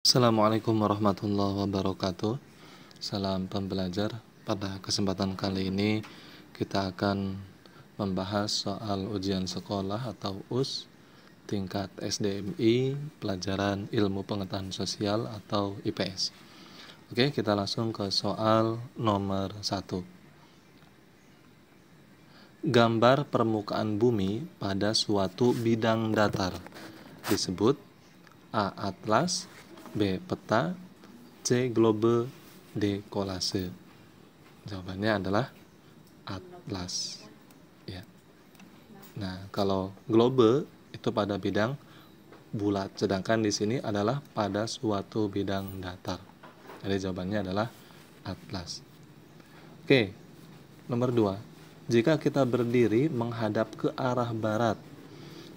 Assalamualaikum warahmatullahi wabarakatuh Salam pembelajar Pada kesempatan kali ini Kita akan membahas soal ujian sekolah atau US Tingkat SDMI Pelajaran Ilmu Pengetahuan Sosial atau IPS Oke kita langsung ke soal nomor 1 Gambar permukaan bumi pada suatu bidang datar disebut A. Atlas B. Peta C. Globe D. Kolase Jawabannya adalah atlas ya. Nah, kalau globe itu pada bidang bulat, sedangkan di sini adalah pada suatu bidang datar. Jadi jawabannya adalah atlas. Oke, nomor dua. Jika kita berdiri menghadap ke arah barat,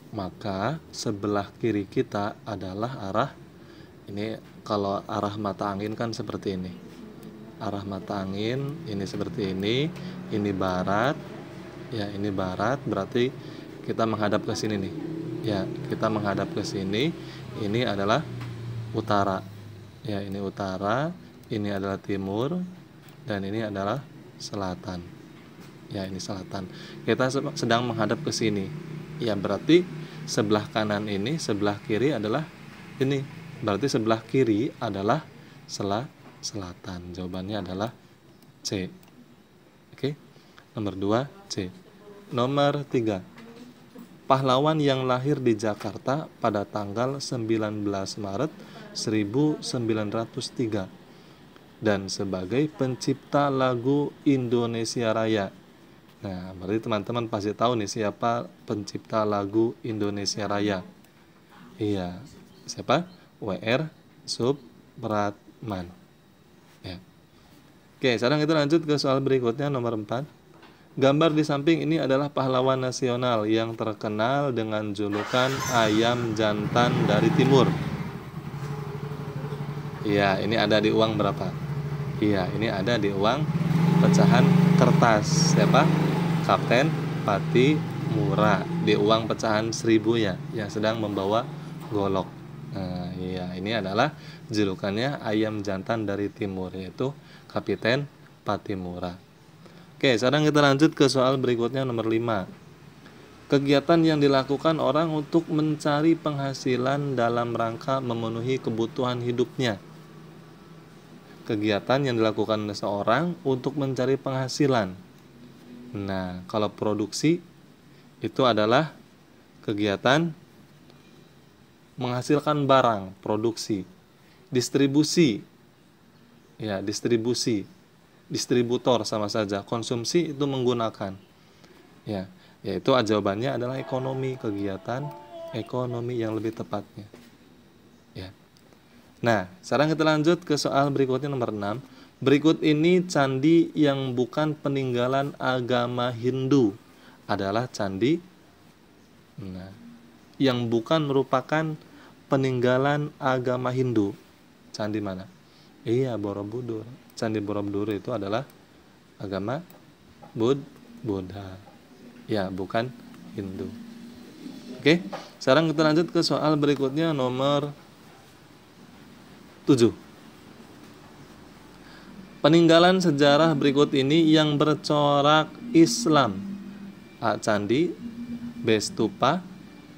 maka sebelah kiri kita adalah arah ini kalau arah mata angin kan seperti ini arah mata angin ini seperti ini ini barat ya ini barat berarti kita menghadap ke sini nih ya kita menghadap ke sini ini adalah utara ya ini utara ini adalah timur dan ini adalah selatan ya ini selatan kita sedang menghadap ke sini ya berarti sebelah kanan ini sebelah kiri adalah ini Berarti sebelah kiri adalah selah selatan. Jawabannya adalah C. Oke. Nomor 2 C. Nomor 3. Pahlawan yang lahir di Jakarta pada tanggal 19 Maret 1903 dan sebagai pencipta lagu Indonesia Raya. Nah, berarti teman-teman pasti tahu nih siapa pencipta lagu Indonesia Raya. Iya, siapa? WR Subratman. Ya. Oke, sekarang kita lanjut ke soal berikutnya nomor 4. Gambar di samping ini adalah pahlawan nasional yang terkenal dengan julukan ayam jantan dari timur. Iya, ini ada di uang berapa? Iya, ini ada di uang pecahan kertas. Siapa? Kapten Pati Murah di uang pecahan seribu ya yang sedang membawa golok. Nah, Iya, ini adalah julukannya ayam jantan dari timur yaitu Kapiten Patimura. Oke, sekarang kita lanjut ke soal berikutnya nomor 5. Kegiatan yang dilakukan orang untuk mencari penghasilan dalam rangka memenuhi kebutuhan hidupnya. Kegiatan yang dilakukan seseorang untuk mencari penghasilan. Nah, kalau produksi itu adalah kegiatan menghasilkan barang, produksi, distribusi, ya distribusi, distributor sama saja, konsumsi itu menggunakan, ya yaitu jawabannya adalah ekonomi kegiatan ekonomi yang lebih tepatnya, ya. Nah, sekarang kita lanjut ke soal berikutnya nomor 6. Berikut ini candi yang bukan peninggalan agama Hindu adalah candi. Nah, yang bukan merupakan peninggalan agama Hindu. Candi mana? Iya, Borobudur. Candi Borobudur itu adalah agama Bud Buddha. Ya, bukan Hindu. Oke, sekarang kita lanjut ke soal berikutnya nomor 7. Peninggalan sejarah berikut ini yang bercorak Islam. A. Candi, B. Stupa,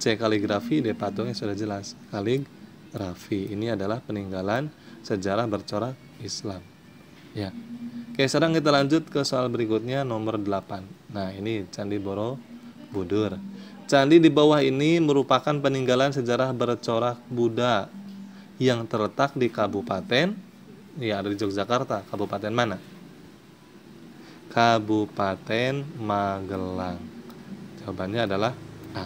C. Kaligrafi D. Patungnya sudah jelas Kaligrafi Ini adalah peninggalan sejarah bercorak Islam Ya Oke sekarang kita lanjut ke soal berikutnya nomor 8 Nah ini Candi Borobudur Candi di bawah ini merupakan peninggalan sejarah bercorak Buddha yang terletak di Kabupaten ya ada di Yogyakarta. Kabupaten mana? Kabupaten Magelang. Jawabannya adalah A.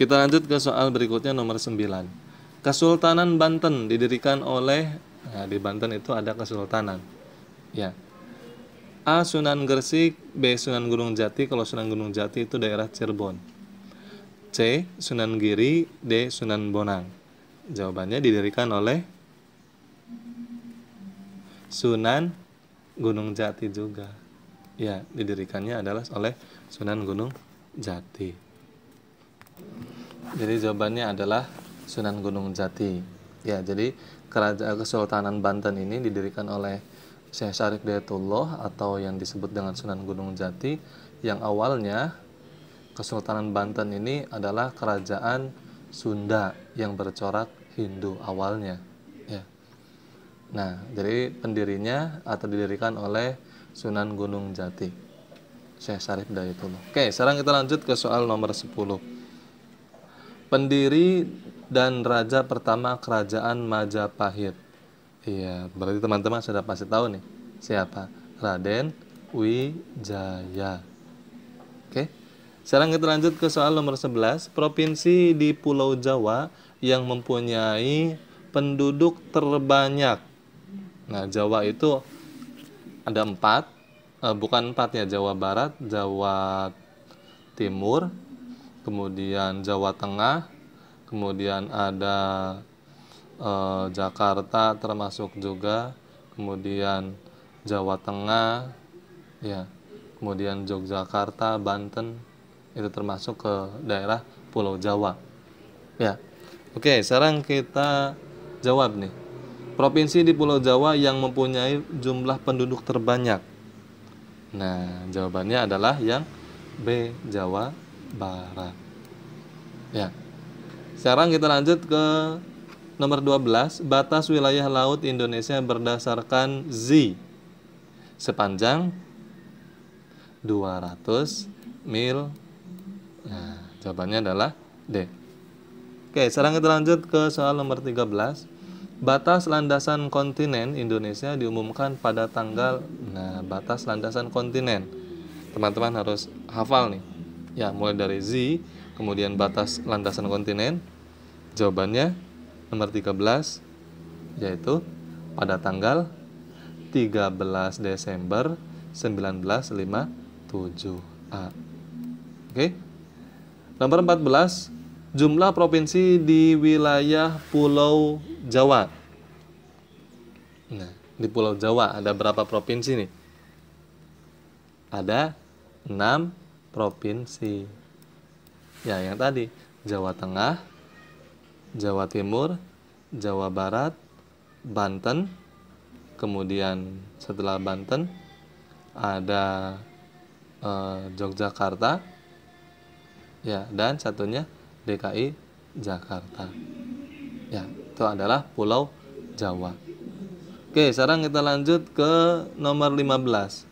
Kita lanjut ke soal berikutnya nomor 9. Kesultanan Banten didirikan oleh nah, di Banten itu ada kesultanan. Ya. A Sunan Gresik, B Sunan Gunung Jati. Kalau Sunan Gunung Jati itu daerah Cirebon. C Sunan Giri, D Sunan Bonang. Jawabannya didirikan oleh Sunan Gunung Jati juga. Ya, didirikannya adalah oleh Sunan Gunung Jati. Jadi jawabannya adalah Sunan Gunung Jati. Ya, jadi kerajaan eh, Kesultanan Banten ini didirikan oleh Syekh Syarif Dayatullah atau yang disebut dengan Sunan Gunung Jati yang awalnya Kesultanan Banten ini adalah kerajaan Sunda yang bercorak Hindu awalnya. Ya. Nah, jadi pendirinya atau didirikan oleh Sunan Gunung Jati. Syekh Syarif Dayatullah. Oke, sekarang kita lanjut ke soal nomor 10 pendiri dan raja pertama kerajaan Majapahit. Iya, berarti teman-teman sudah pasti tahu nih siapa Raden Wijaya. Oke. Sekarang kita lanjut ke soal nomor 11, provinsi di Pulau Jawa yang mempunyai penduduk terbanyak. Nah, Jawa itu ada empat, eh, bukan empat ya, Jawa Barat, Jawa Timur, kemudian Jawa Tengah, kemudian ada eh, Jakarta termasuk juga, kemudian Jawa Tengah, ya, kemudian Yogyakarta, Banten itu termasuk ke daerah Pulau Jawa. Ya. Oke, sekarang kita jawab nih. Provinsi di Pulau Jawa yang mempunyai jumlah penduduk terbanyak. Nah, jawabannya adalah yang B, Jawa Barat, Ya. Sekarang kita lanjut ke nomor 12, batas wilayah laut Indonesia berdasarkan Z sepanjang 200 mil. Nah, jawabannya adalah D. Oke, sekarang kita lanjut ke soal nomor 13. Batas landasan kontinen Indonesia diumumkan pada tanggal Nah, batas landasan kontinen. Teman-teman harus hafal nih. Ya, mulai dari Z, kemudian batas landasan kontinen. Jawabannya nomor 13 yaitu pada tanggal 13 Desember 1957 A. Oke. Nomor 14 jumlah provinsi di wilayah Pulau Jawa. Nah, di Pulau Jawa ada berapa provinsi nih? Ada 6 provinsi. Ya, yang tadi Jawa Tengah, Jawa Timur, Jawa Barat, Banten, kemudian setelah Banten ada eh, Yogyakarta, ya, dan satunya DKI Jakarta. Ya, itu adalah Pulau Jawa. Oke, sekarang kita lanjut ke nomor 15.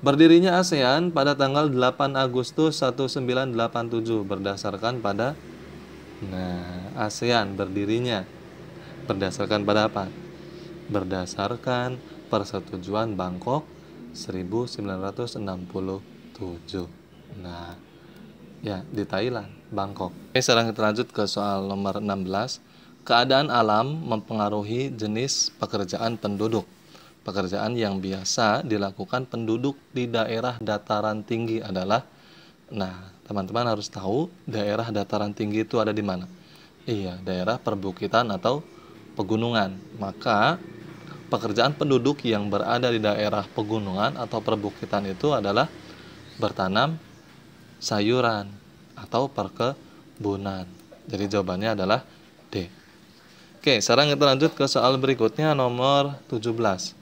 Berdirinya ASEAN pada tanggal 8 Agustus 1987 berdasarkan pada nah ASEAN berdirinya berdasarkan pada apa? Berdasarkan persetujuan Bangkok 1967. Nah, ya di Thailand, Bangkok. Oke, sekarang kita lanjut ke soal nomor 16. Keadaan alam mempengaruhi jenis pekerjaan penduduk. Pekerjaan yang biasa dilakukan penduduk di daerah dataran tinggi adalah Nah, teman-teman harus tahu daerah dataran tinggi itu ada di mana. Iya, daerah perbukitan atau pegunungan. Maka pekerjaan penduduk yang berada di daerah pegunungan atau perbukitan itu adalah bertanam sayuran atau perkebunan. Jadi jawabannya adalah D. Oke, sekarang kita lanjut ke soal berikutnya nomor 17.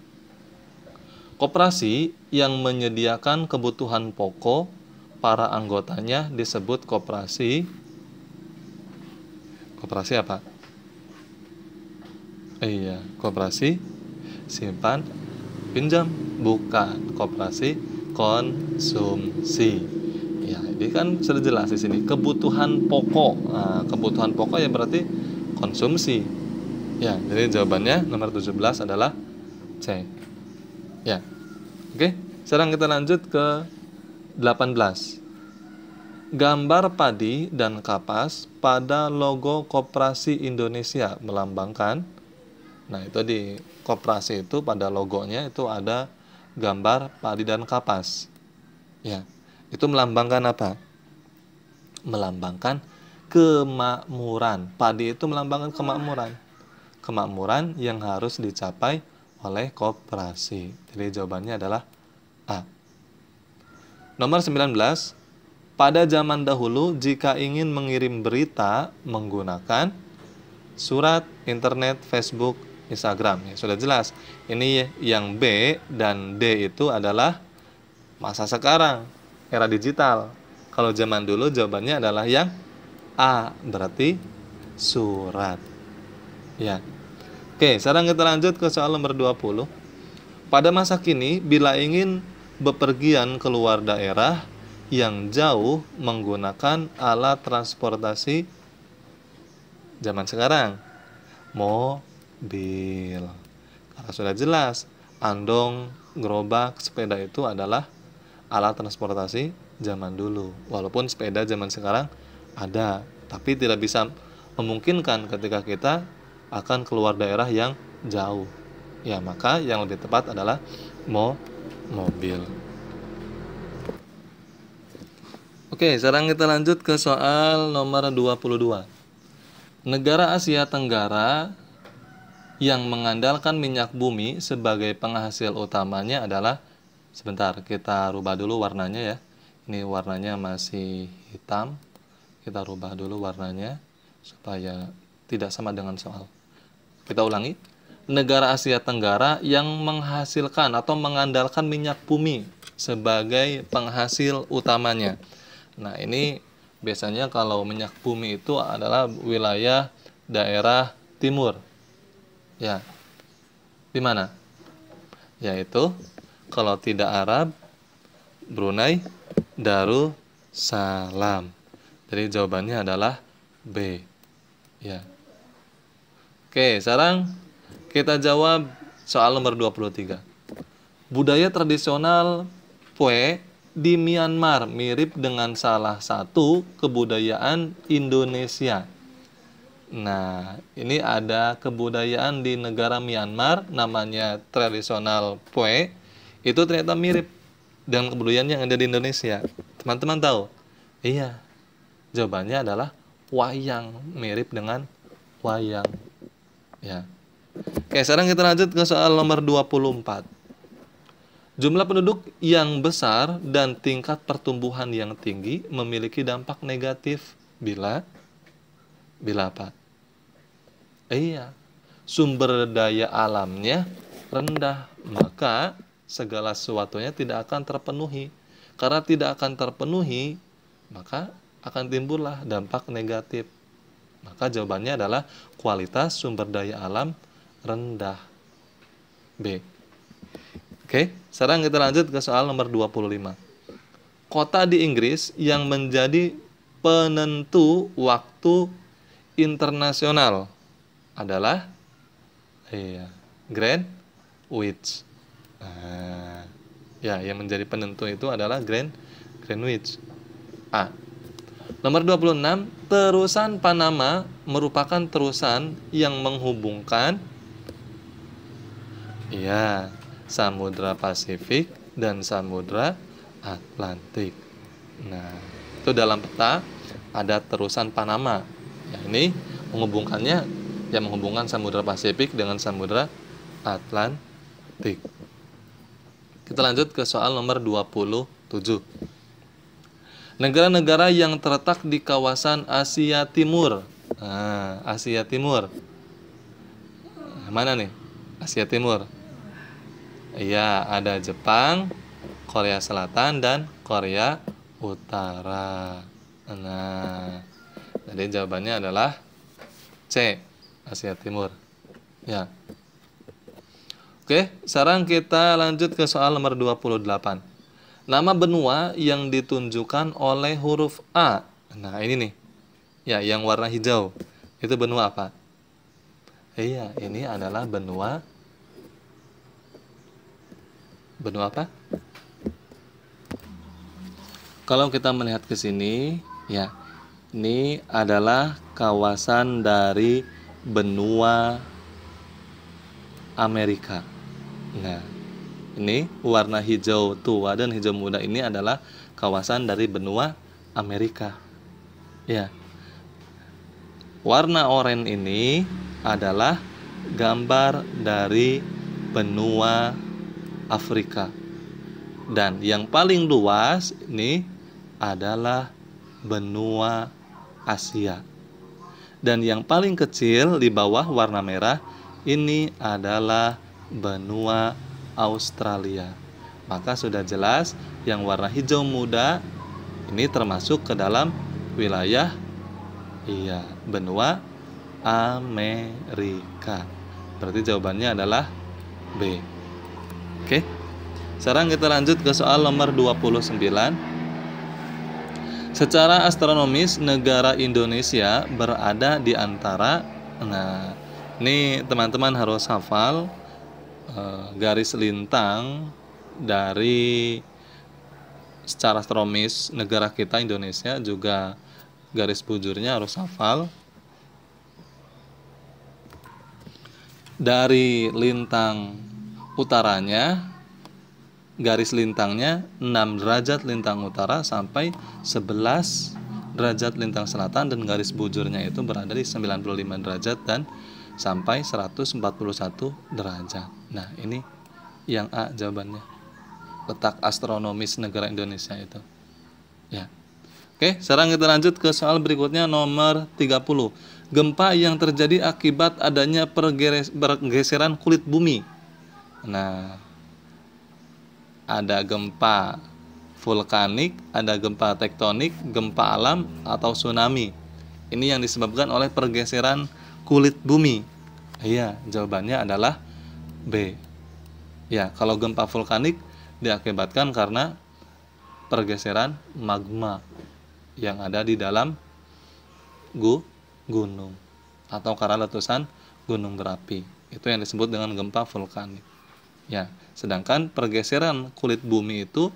Koperasi yang menyediakan kebutuhan pokok para anggotanya disebut koperasi. Koperasi apa? Iya, koperasi simpan pinjam bukan koperasi konsumsi. Ya, ini kan sudah jelas di sini kebutuhan pokok. Nah, kebutuhan pokok yang berarti konsumsi. Ya, jadi jawabannya nomor 17 adalah C. Ya. Oke, sekarang kita lanjut ke 18. Gambar padi dan kapas pada logo Koperasi Indonesia melambangkan Nah, itu di koperasi itu pada logonya itu ada gambar padi dan kapas. Ya. Itu melambangkan apa? Melambangkan kemakmuran. Padi itu melambangkan kemakmuran. Kemakmuran yang harus dicapai oleh koperasi. Jadi jawabannya adalah A. Nomor 19. Pada zaman dahulu, jika ingin mengirim berita menggunakan surat, internet, Facebook, Instagram. Ya, sudah jelas. Ini yang B dan D itu adalah masa sekarang, era digital. Kalau zaman dulu jawabannya adalah yang A, berarti surat. Ya, Oke, sekarang kita lanjut ke soal nomor 20. Pada masa kini, bila ingin bepergian keluar daerah yang jauh menggunakan alat transportasi zaman sekarang, mobil. Karena sudah jelas, andong, gerobak, sepeda itu adalah alat transportasi zaman dulu. Walaupun sepeda zaman sekarang ada, tapi tidak bisa memungkinkan ketika kita akan keluar daerah yang jauh. Ya, maka yang lebih tepat adalah mo mobil. Oke, sekarang kita lanjut ke soal nomor 22. Negara Asia Tenggara yang mengandalkan minyak bumi sebagai penghasil utamanya adalah sebentar kita rubah dulu warnanya ya ini warnanya masih hitam kita rubah dulu warnanya supaya tidak sama dengan soal kita ulangi. Negara Asia Tenggara yang menghasilkan atau mengandalkan minyak bumi sebagai penghasil utamanya. Nah, ini biasanya kalau minyak bumi itu adalah wilayah daerah timur. Ya. Di mana? Yaitu kalau tidak Arab, Brunei, Darussalam. Jadi jawabannya adalah B. Ya. Oke, sekarang kita jawab soal nomor 23. Budaya tradisional Pue di Myanmar mirip dengan salah satu kebudayaan Indonesia. Nah, ini ada kebudayaan di negara Myanmar namanya tradisional Pue. Itu ternyata mirip dengan kebudayaan yang ada di Indonesia. Teman-teman tahu? Iya. Jawabannya adalah wayang, mirip dengan wayang. Ya. Oke, sekarang kita lanjut ke soal nomor 24. Jumlah penduduk yang besar dan tingkat pertumbuhan yang tinggi memiliki dampak negatif bila bila apa? iya. Sumber daya alamnya rendah, maka segala sesuatunya tidak akan terpenuhi. Karena tidak akan terpenuhi, maka akan timbullah dampak negatif maka jawabannya adalah kualitas sumber daya alam rendah. B. Oke, sekarang kita lanjut ke soal nomor 25. Kota di Inggris yang menjadi penentu waktu internasional adalah iya, Grand Witch. Nah, ya, yang menjadi penentu itu adalah Grand Greenwich. A. Nomor 26, terusan Panama merupakan terusan yang menghubungkan ya, Samudra Pasifik dan Samudra Atlantik. Nah, itu dalam peta ada terusan Panama. Ya, ini menghubungkannya yang menghubungkan Samudra Pasifik dengan Samudra Atlantik. Kita lanjut ke soal nomor 27 negara-negara yang terletak di kawasan Asia Timur. Nah, Asia Timur. Ah, mana nih? Asia Timur. Iya, ada Jepang, Korea Selatan dan Korea Utara. Nah, jadi jawabannya adalah C, Asia Timur. Ya. Oke, sekarang kita lanjut ke soal nomor 28. Nama benua yang ditunjukkan oleh huruf A. Nah, ini nih. Ya, yang warna hijau. Itu benua apa? Iya, ini adalah benua benua apa? Kalau kita melihat ke sini, ya. Ini adalah kawasan dari benua Amerika. Nah, ini warna hijau tua dan hijau muda ini adalah kawasan dari benua Amerika. Ya. Warna oranye ini adalah gambar dari benua Afrika. Dan yang paling luas ini adalah benua Asia. Dan yang paling kecil di bawah warna merah ini adalah benua Australia. Maka sudah jelas yang warna hijau muda ini termasuk ke dalam wilayah iya benua Amerika. Berarti jawabannya adalah B. Oke. Sekarang kita lanjut ke soal nomor 29. Secara astronomis negara Indonesia berada di antara nah ini teman-teman harus hafal Eh, garis lintang dari secara astronomis negara kita Indonesia juga garis bujurnya harus hafal dari lintang utaranya garis lintangnya 6 derajat lintang utara sampai 11 derajat lintang selatan dan garis bujurnya itu berada di 95 derajat dan sampai 141 derajat. Nah, ini yang A jawabannya. Letak astronomis negara Indonesia itu. Ya. Oke, sekarang kita lanjut ke soal berikutnya nomor 30. Gempa yang terjadi akibat adanya pergeseran kulit bumi. Nah, ada gempa vulkanik, ada gempa tektonik, gempa alam atau tsunami. Ini yang disebabkan oleh pergeseran kulit bumi. Iya, jawabannya adalah B. Ya, kalau gempa vulkanik diakibatkan karena pergeseran magma yang ada di dalam gu gunung atau karena letusan gunung berapi. Itu yang disebut dengan gempa vulkanik. Ya, sedangkan pergeseran kulit bumi itu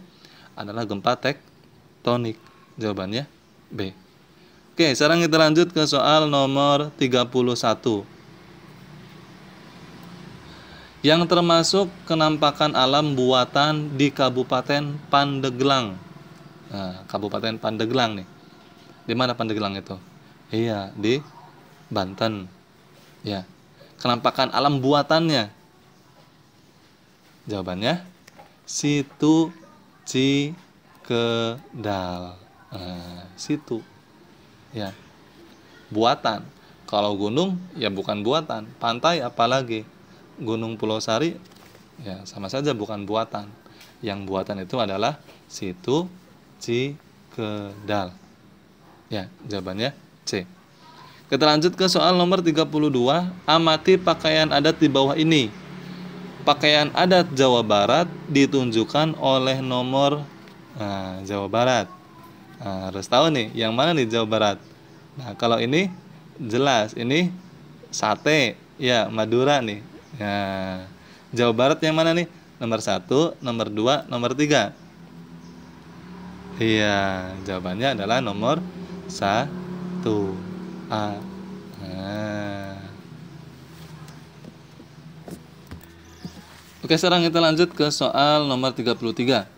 adalah gempa tektonik. Jawabannya B. Oke, sekarang kita lanjut ke soal nomor 31 yang termasuk kenampakan alam buatan di Kabupaten Pandeglang. Nah, Kabupaten Pandeglang nih. Di mana Pandeglang itu? Iya, di Banten. Ya. Kenampakan alam buatannya. Jawabannya situ Cikedal. Nah, situ. Ya. Buatan. Kalau gunung ya bukan buatan, pantai apalagi. Gunung Pulau Sari ya sama saja bukan buatan. Yang buatan itu adalah situ Cikedal. Ya, jawabannya C. Kita lanjut ke soal nomor 32, amati pakaian adat di bawah ini. Pakaian adat Jawa Barat ditunjukkan oleh nomor nah, Jawa Barat. Nah, harus tahu nih, yang mana nih Jawa Barat? Nah, kalau ini jelas, ini sate, ya Madura nih. Ya. Jawa Barat yang mana nih? Nomor satu, nomor dua, nomor tiga. Iya, jawabannya adalah nomor satu A. Nah. Oke, sekarang kita lanjut ke soal nomor 33.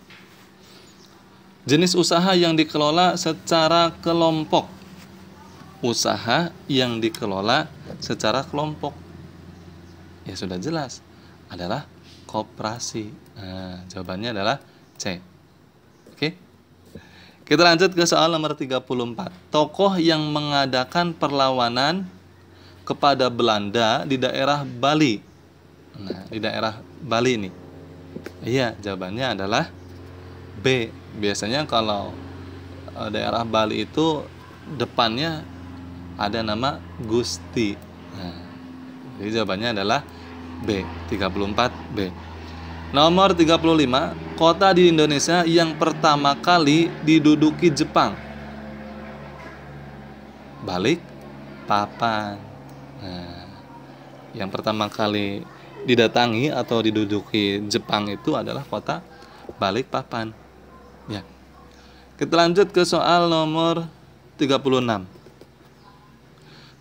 Jenis usaha yang dikelola secara kelompok. Usaha yang dikelola secara kelompok. Ya sudah jelas, adalah koperasi. Nah, jawabannya adalah C. Oke. Kita lanjut ke soal nomor 34. Tokoh yang mengadakan perlawanan kepada Belanda di daerah Bali. Nah, di daerah Bali ini Iya, jawabannya adalah B. Biasanya kalau eh, daerah Bali itu depannya ada nama Gusti. Nah, jadi jawabannya adalah B 34 B Nomor 35 Kota di Indonesia yang pertama kali diduduki Jepang Balik papan nah, Yang pertama kali didatangi atau diduduki Jepang itu adalah kota Balikpapan ya Kita lanjut ke soal nomor 36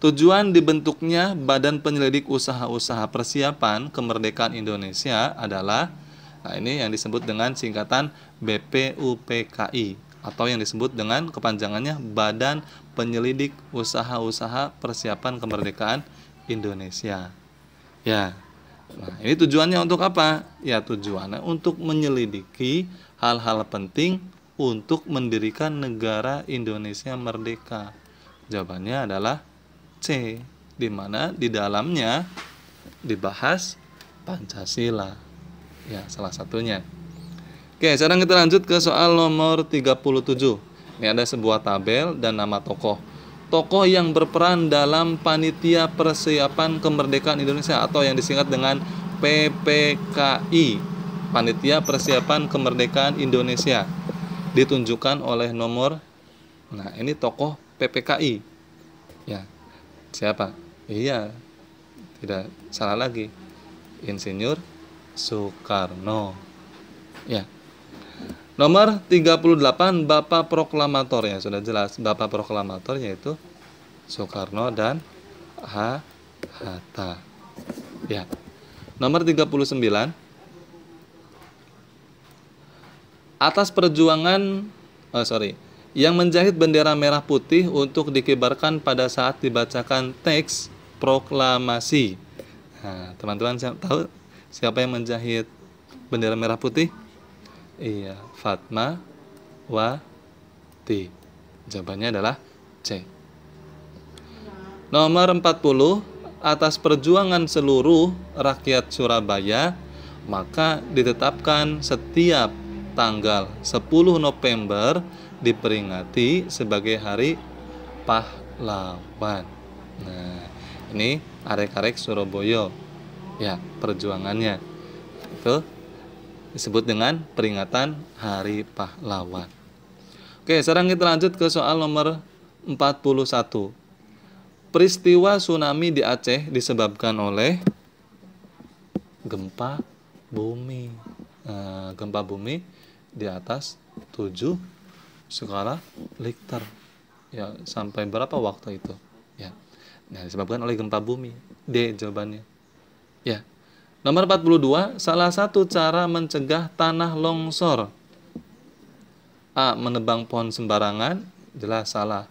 Tujuan dibentuknya Badan Penyelidik Usaha-usaha Persiapan Kemerdekaan Indonesia adalah nah ini yang disebut dengan singkatan BPUPKI atau yang disebut dengan kepanjangannya Badan Penyelidik Usaha-usaha Persiapan Kemerdekaan Indonesia. Ya. Nah, ini tujuannya untuk apa? Ya, tujuannya untuk menyelidiki hal-hal penting untuk mendirikan negara Indonesia merdeka. Jawabannya adalah C di mana di dalamnya dibahas Pancasila. Ya, salah satunya. Oke, sekarang kita lanjut ke soal nomor 37. Ini ada sebuah tabel dan nama tokoh. Tokoh yang berperan dalam panitia persiapan kemerdekaan Indonesia atau yang disingkat dengan PPKI, Panitia Persiapan Kemerdekaan Indonesia, ditunjukkan oleh nomor. Nah, ini tokoh PPKI siapa iya tidak salah lagi insinyur Soekarno ya nomor 38 bapak proklamator ya sudah jelas bapak proklamator yaitu Soekarno dan H Hatta ya nomor 39 atas perjuangan oh sorry yang menjahit bendera merah putih untuk dikibarkan pada saat dibacakan teks proklamasi. Nah, teman-teman tahu siapa yang menjahit bendera merah putih? Iya, Fatma Wati. Jawabannya adalah C. Nomor 40, atas perjuangan seluruh rakyat Surabaya, maka ditetapkan setiap tanggal 10 November diperingati sebagai hari pahlawan. Nah, ini arek-arek Surabaya. Ya, perjuangannya. Itu disebut dengan peringatan Hari Pahlawan. Oke, sekarang kita lanjut ke soal nomor 41. Peristiwa tsunami di Aceh disebabkan oleh gempa bumi. Nah, gempa bumi di atas 7 segala liter, ya sampai berapa waktu itu ya nah disebabkan oleh gempa bumi D jawabannya ya nomor 42 salah satu cara mencegah tanah longsor A menebang pohon sembarangan jelas salah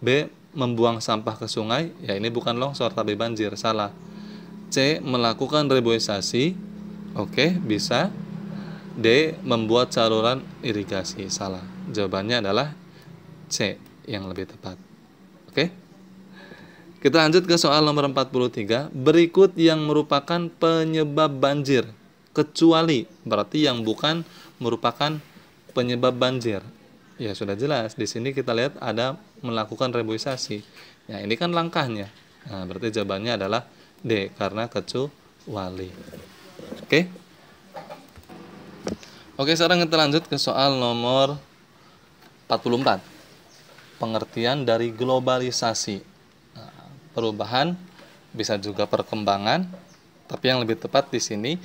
B membuang sampah ke sungai ya ini bukan longsor tapi banjir salah C melakukan reboisasi oke bisa D membuat saluran irigasi salah Jawabannya adalah C yang lebih tepat. Oke? Kita lanjut ke soal nomor 43. Berikut yang merupakan penyebab banjir kecuali berarti yang bukan merupakan penyebab banjir. Ya sudah jelas di sini kita lihat ada melakukan reboisasi. Ya ini kan langkahnya. Nah, berarti jawabannya adalah D karena kecuali. Oke? Oke, sekarang kita lanjut ke soal nomor 44. Pengertian dari globalisasi. Nah, perubahan bisa juga perkembangan, tapi yang lebih tepat di sini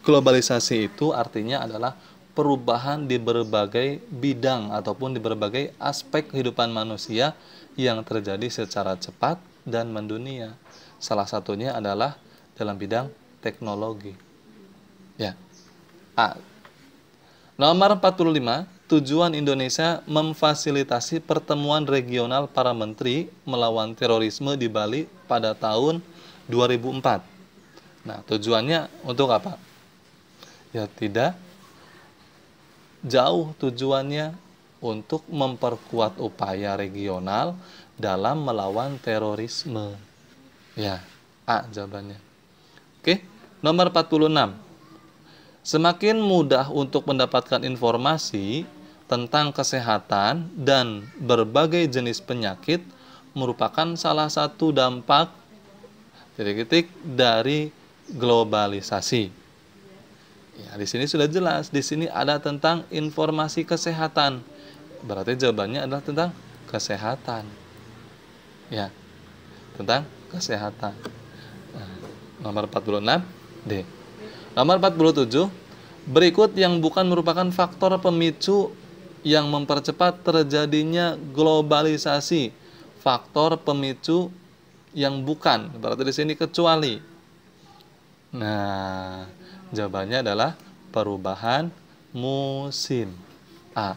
globalisasi itu artinya adalah perubahan di berbagai bidang ataupun di berbagai aspek kehidupan manusia yang terjadi secara cepat dan mendunia. Salah satunya adalah dalam bidang teknologi. Ya. A. Nomor 45 tujuan Indonesia memfasilitasi pertemuan regional para menteri melawan terorisme di Bali pada tahun 2004. Nah, tujuannya untuk apa? Ya tidak jauh tujuannya untuk memperkuat upaya regional dalam melawan terorisme. Ya, A jawabannya. Oke, nomor 46. Semakin mudah untuk mendapatkan informasi, tentang kesehatan dan berbagai jenis penyakit merupakan salah satu dampak titik-titik dari globalisasi. Ya, di sini sudah jelas, di sini ada tentang informasi kesehatan. Berarti jawabannya adalah tentang kesehatan. Ya. Tentang kesehatan. Nah, nomor 46 D. Nomor 47 Berikut yang bukan merupakan faktor pemicu yang mempercepat terjadinya globalisasi faktor pemicu yang bukan berarti di sini kecuali nah jawabannya adalah perubahan musim A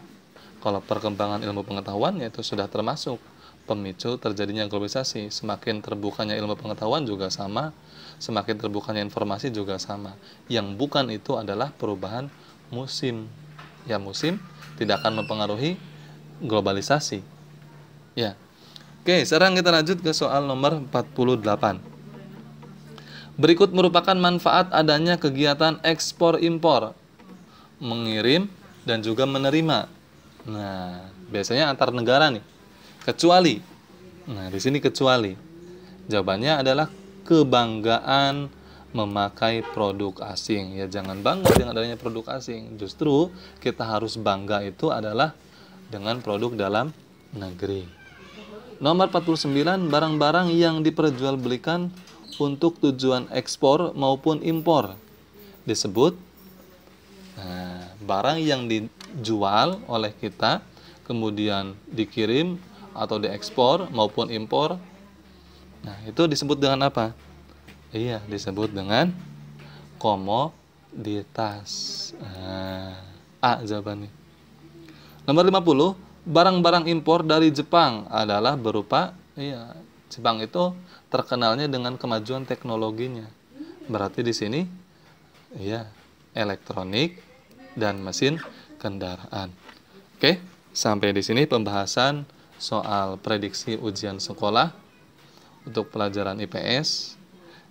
kalau perkembangan ilmu pengetahuan yaitu sudah termasuk pemicu terjadinya globalisasi semakin terbukanya ilmu pengetahuan juga sama semakin terbukanya informasi juga sama yang bukan itu adalah perubahan musim ya musim tidak akan mempengaruhi globalisasi. Ya. Oke, sekarang kita lanjut ke soal nomor 48. Berikut merupakan manfaat adanya kegiatan ekspor impor, mengirim dan juga menerima. Nah, biasanya antar negara nih. Kecuali. Nah, di sini kecuali. Jawabannya adalah kebanggaan memakai produk asing. Ya jangan bangga dengan adanya produk asing. Justru kita harus bangga itu adalah dengan produk dalam negeri. Nomor 49 barang-barang yang diperjualbelikan untuk tujuan ekspor maupun impor disebut nah, barang yang dijual oleh kita kemudian dikirim atau diekspor maupun impor. Nah, itu disebut dengan apa? Iya, disebut dengan komoditas. Nah, A jawabannya. Nomor 50, barang-barang impor dari Jepang adalah berupa iya, Jepang itu terkenalnya dengan kemajuan teknologinya. Berarti di sini iya, elektronik dan mesin kendaraan. Oke, sampai di sini pembahasan soal prediksi ujian sekolah untuk pelajaran IPS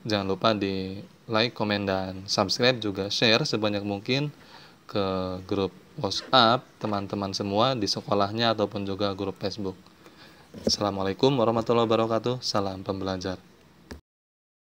Jangan lupa di like, komen, dan subscribe juga share sebanyak mungkin ke grup WhatsApp teman-teman semua di sekolahnya ataupun juga grup Facebook. Assalamualaikum warahmatullahi wabarakatuh. Salam pembelajar.